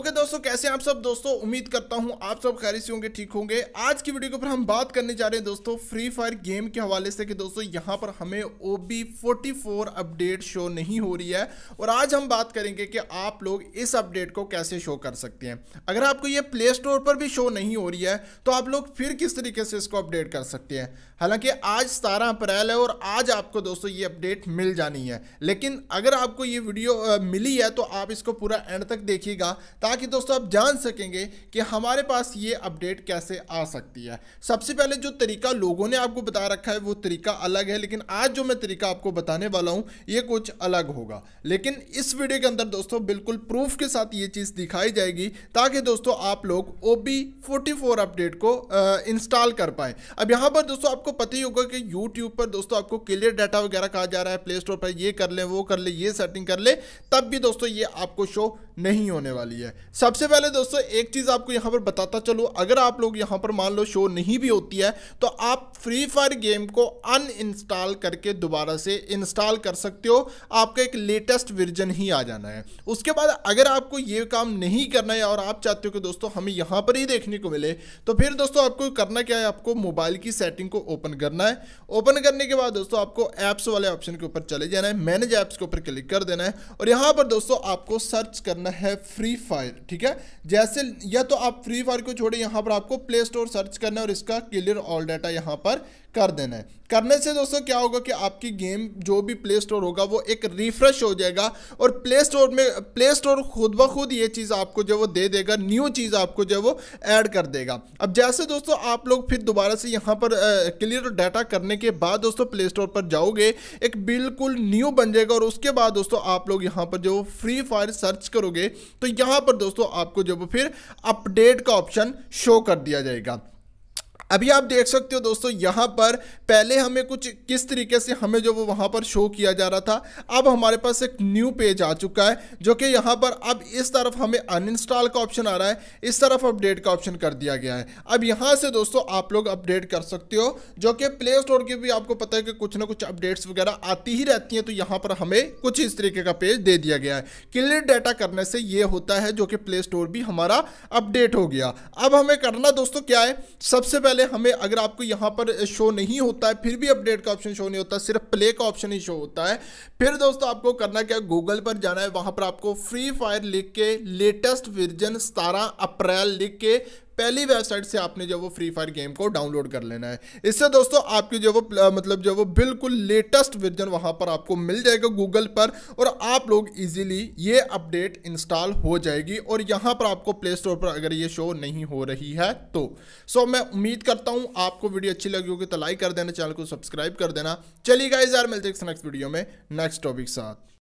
okay okay, दोस्तों कैसे हैं आप सब दोस्तों उम्मीद करता हूं आप सब खैर से होंगे ठीक होंगे आज की वीडियो के ऊपर हम बात करने जा रहे हैं दोस्तों फ्री फायर गेम के हवाले से कि दोस्तों यहां पर हमें O B forty four update show नहीं हो रही है और आज हम बात करेंगे कि आप लोग इस अपडेट को कैसे शो कर सकते हैं अगर आपको ये प्ले स्टोर पर भी शो नहीं हो रही है तो आप लोग फिर किस तरीके से इसको अपडेट कर सकते हैं हालांकि आज सतारह अप्रैल है और आज आपको दोस्तों ये अपडेट मिल जानी है लेकिन अगर आपको ये वीडियो मिली है तो आप इसको पूरा एंड तक देखिएगा ताकि दोस्तों आप जान सकेंगे कि हमारे पास ये अपडेट कैसे आ सकती है सबसे पहले जो तरीका लोगों ने आपको बता रखा है वो तरीका अलग है लेकिन आज जो मैं तरीका आपको बताने वाला हूँ ये कुछ अलग होगा लेकिन इस वीडियो के अंदर दोस्तों बिल्कुल प्रूफ के साथ ये चीज़ दिखाई जाएगी ताकि दोस्तों आप लोग ओ बी अपडेट को इंस्टॉल कर पाए अब यहाँ पर दोस्तों आपको पता ही होगा कि यूट्यूब पर दोस्तों आपको क्लियर डाटा वगैरह कहा जा रहा है प्ले स्टोर पर ये कर लें वो कर लें ये सेटिंग कर ले तब भी दोस्तों ये आपको शो नहीं होने वाली है सबसे पहले दोस्तों एक चीज़ आपको यहां पर बताता चलो अगर आप लोग यहां पर मान लो शो नहीं भी होती है तो आप फ्री फायर गेम को अनइंस्टॉल करके दोबारा से इंस्टॉल कर सकते हो आपका एक लेटेस्ट वर्जन ही आ जाना है उसके बाद अगर आपको ये काम नहीं करना है और आप चाहते हो कि दोस्तों हमें यहां पर ही देखने को मिले तो फिर दोस्तों आपको करना क्या है आपको मोबाइल की सेटिंग को ओपन करना है ओपन करने के बाद दोस्तों आपको एप्स वाले ऑप्शन के ऊपर चले जाना है मैनेज एप्स के ऊपर क्लिक कर देना है और यहां पर दोस्तों आपको सर्च करना है फ्री फायर है ठीक है जैसे या तो आप फ्री फायर को छोड़े यहाँ पर आपको प्ले स्टोर सर्च करना है और इसका क्लियर ऑल डाटा यहाँ पर कर देना है करने से दोस्तों क्या होगा कि आपकी गेम जो भी प्ले स्टोर होगा वो एक रिफ्रेश हो जाएगा और प्ले स्टोर में प्ले स्टोर खुद ब खुद ये चीज़ आपको जो वो दे देगा न्यू चीज़ आपको जो वो ऐड कर देगा अब जैसे दोस्तों आप लोग फिर दोबारा से यहाँ पर क्लियर डाटा करने के बाद दोस्तों प्ले स्टोर पर जाओगे एक बिल्कुल न्यू बन जाएगा और उसके बाद दोस्तों आप लोग यहाँ पर जो फ्री फायर सर्च करोगे तो यहाँ पर दोस्तों आपको जो फिर अपडेट का ऑप्शन शो कर दिया जाएगा अभी आप देख सकते हो दोस्तों यहाँ पर पहले हमें कुछ किस तरीके से हमें जो वो वहाँ पर शो किया जा रहा था अब हमारे पास एक न्यू पेज आ चुका है जो कि यहाँ पर अब इस तरफ हमें अनइंस्टॉल का ऑप्शन आ रहा है इस तरफ अपडेट का ऑप्शन कर दिया गया है अब यहाँ से दोस्तों आप लोग अपडेट कर सकते हो जो कि प्ले स्टोर की भी आपको पता है कि कुछ ना कुछ अपडेट्स वगैरह आती ही रहती हैं तो यहाँ पर हमें कुछ इस तरीके का पेज दे दिया गया है क्लियर डाटा करने से ये होता है जो कि प्ले स्टोर भी हमारा अपडेट हो गया अब हमें करना दोस्तों क्या है सबसे पहले पहले हमें अगर आपको यहाँ पर शो नहीं होता है फिर भी अपडेट का ऑप्शन शो नहीं होता सिर्फ प्ले का ऑप्शन ही शो होता है फिर दोस्तों आपको करना क्या गूगल पर जाना है वहाँ पर आपको फ्री फायर लिख के लेटेस्ट वर्जन सतारह अप्रैल लिख के पहली वेबसाइट से आपने जो वो फ्री फायर गेम को डाउनलोड कर लेना है इससे दोस्तों आपके जो वो मतलब जो वो बिल्कुल लेटेस्ट वर्जन वहां पर आपको मिल जाएगा गूगल पर और आप लोग इजीली ये अपडेट इंस्टॉल हो जाएगी और यहां पर आपको प्ले स्टोर पर अगर ये शो नहीं हो रही है तो सो मैं उम्मीद करता हूं आपको वीडियो अच्छी लगी होगी तो लाइक कर देना चैनल को सब्सक्राइब कर देना चलिएगा इस यार मिलते नेक्स्ट वीडियो में नेक्स्ट टॉपिक साथ